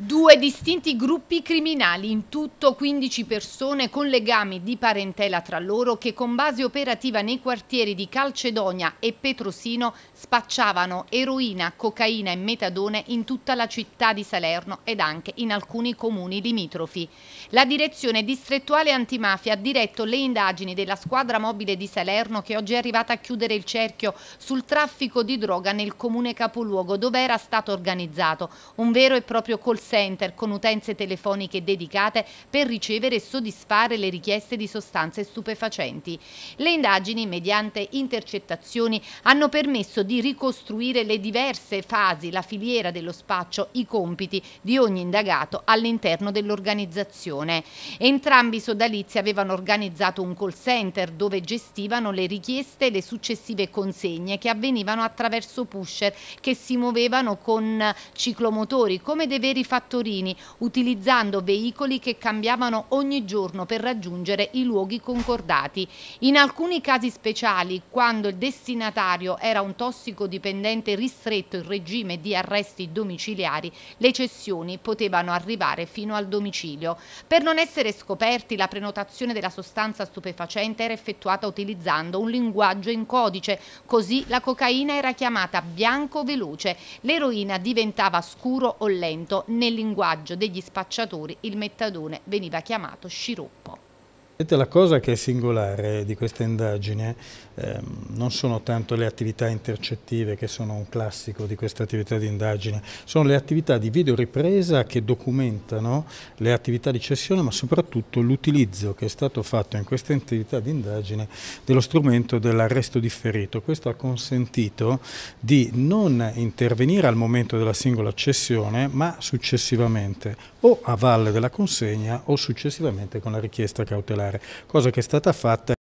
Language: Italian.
Due distinti gruppi criminali, in tutto 15 persone con legami di parentela tra loro che con base operativa nei quartieri di Calcedonia e Petrosino spacciavano eroina, cocaina e metadone in tutta la città di Salerno ed anche in alcuni comuni limitrofi. La direzione distrettuale antimafia ha diretto le indagini della squadra mobile di Salerno che oggi è arrivata a chiudere il cerchio sul traffico di droga nel comune capoluogo dove era stato organizzato un vero e proprio coltello center con utenze telefoniche dedicate per ricevere e soddisfare le richieste di sostanze stupefacenti. Le indagini, mediante intercettazioni, hanno permesso di ricostruire le diverse fasi, la filiera dello spaccio, i compiti di ogni indagato all'interno dell'organizzazione. Entrambi i sodalizi avevano organizzato un call center dove gestivano le richieste e le successive consegne che avvenivano attraverso pusher che si muovevano con ciclomotori come dei veri fattori fattorini, utilizzando veicoli che cambiavano ogni giorno per raggiungere i luoghi concordati. In alcuni casi speciali, quando il destinatario era un tossicodipendente ristretto in regime di arresti domiciliari, le cessioni potevano arrivare fino al domicilio. Per non essere scoperti, la prenotazione della sostanza stupefacente era effettuata utilizzando un linguaggio in codice, così la cocaina era chiamata bianco veloce, l'eroina diventava scuro o lento, nero nel linguaggio degli spacciatori il metadone veniva chiamato sciroppo. La cosa che è singolare di questa indagine eh, non sono tanto le attività intercettive che sono un classico di questa attività di indagine, sono le attività di videoripresa che documentano le attività di cessione ma soprattutto l'utilizzo che è stato fatto in questa attività di indagine dello strumento dell'arresto differito. Questo ha consentito di non intervenire al momento della singola cessione ma successivamente o a valle della consegna o successivamente con la richiesta cautelare, cosa che è stata fatta